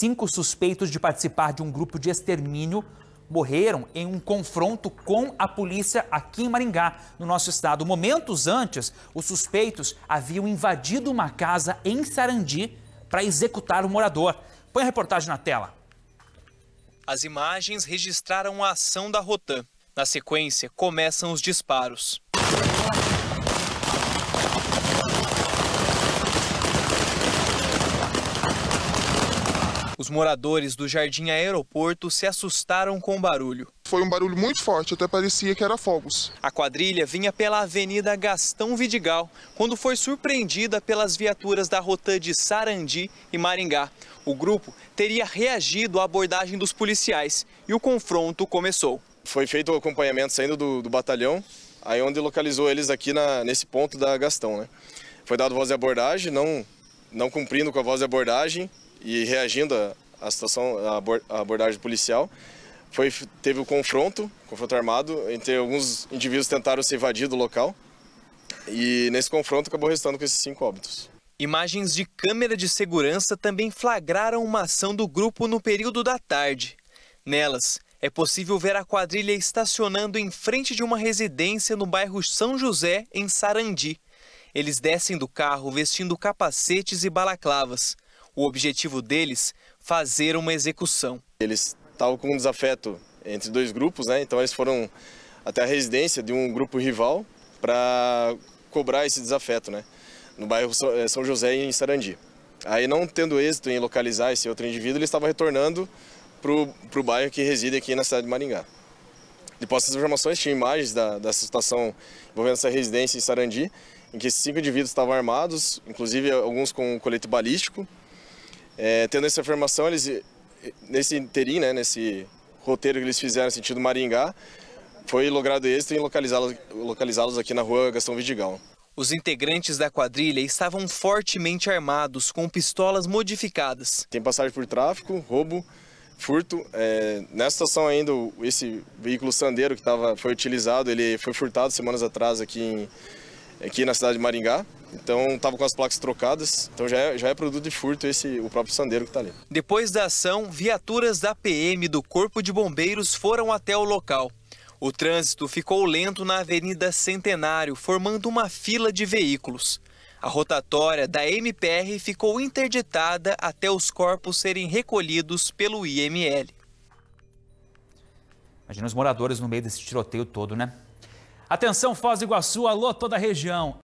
Cinco suspeitos de participar de um grupo de extermínio morreram em um confronto com a polícia aqui em Maringá, no nosso estado. Momentos antes, os suspeitos haviam invadido uma casa em Sarandi para executar o morador. Põe a reportagem na tela. As imagens registraram a ação da Rotan. Na sequência, começam os disparos. Os moradores do Jardim Aeroporto se assustaram com o barulho. Foi um barulho muito forte, até parecia que era fogos. A quadrilha vinha pela Avenida Gastão Vidigal, quando foi surpreendida pelas viaturas da Rotan de Sarandi e Maringá. O grupo teria reagido à abordagem dos policiais e o confronto começou. Foi feito o acompanhamento saindo do, do batalhão, aí onde localizou eles aqui na, nesse ponto da Gastão. Né? Foi dado voz de abordagem, não, não cumprindo com a voz de abordagem, e reagindo à situação, à abordagem policial, foi, teve o um confronto, confronto armado, entre alguns indivíduos tentaram se invadir do local e nesse confronto acabou restando com esses cinco óbitos. Imagens de câmera de segurança também flagraram uma ação do grupo no período da tarde. Nelas, é possível ver a quadrilha estacionando em frente de uma residência no bairro São José, em Sarandi. Eles descem do carro vestindo capacetes e balaclavas. O objetivo deles, fazer uma execução. Eles estavam com um desafeto entre dois grupos, né? então eles foram até a residência de um grupo rival para cobrar esse desafeto, né? no bairro eh, São José em Sarandi. Aí não tendo êxito em localizar esse outro indivíduo, ele estava retornando para o bairro que reside aqui na cidade de Maringá. Depois dessas informações, tinha imagens da, dessa situação envolvendo essa residência em Sarandi, em que esses cinco indivíduos estavam armados, inclusive alguns com um colete balístico, é, tendo essa informação, eles, nesse interim, né, nesse roteiro que eles fizeram sentido Maringá, foi logrado êxito em localizá-los localizá aqui na rua Gastão Vidigal. Os integrantes da quadrilha estavam fortemente armados, com pistolas modificadas. Tem passagem por tráfico, roubo, furto. É, nessa situação ainda, esse veículo sandeiro que tava, foi utilizado, ele foi furtado semanas atrás aqui, em, aqui na cidade de Maringá. Então estava com as placas trocadas, então já é, já é produto de furto esse o próprio sandeiro que está ali. Depois da ação, viaturas da PM do Corpo de Bombeiros foram até o local. O trânsito ficou lento na Avenida Centenário, formando uma fila de veículos. A rotatória da MPR ficou interditada até os corpos serem recolhidos pelo IML. Imagina os moradores no meio desse tiroteio todo, né? Atenção, Foz do Iguaçu, alô toda a região.